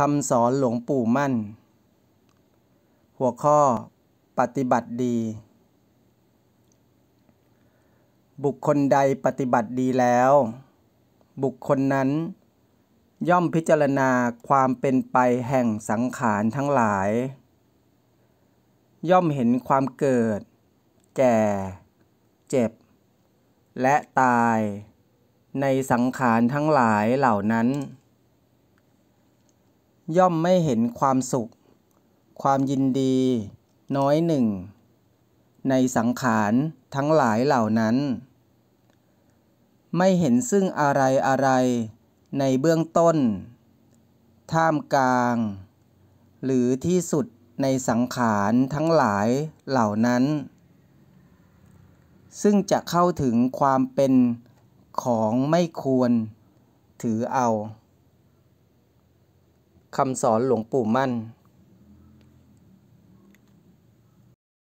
คำสอนหลวงปู่มั่น หัวข้อปฏิบัติดี บุคคลใดปฏิบัติดีแล้ว บุคคลนั้น ย่อมพิจารณาความเป็นไปแห่งสังขารทั้งหลาย ย่อมเห็นความเกิด แก่ เจ็บ และตาย ในสังขารทั้งหลายเหล่านั้นย่อมไม่เห็นความสุข ความยินดี น้อยหนึ่ง ในสังขารทั้งหลายเหล่านั้น ไม่เห็นซึ่งอะไรอะไรในเบื้องต้น ท่ามกลาง หรือที่สุดในสังขารทั้งหลายเหล่านั้น ซึ่งจะเข้าถึงความเป็นของไม่ควร ถือเอาคำสอนหลวงปู่มั่น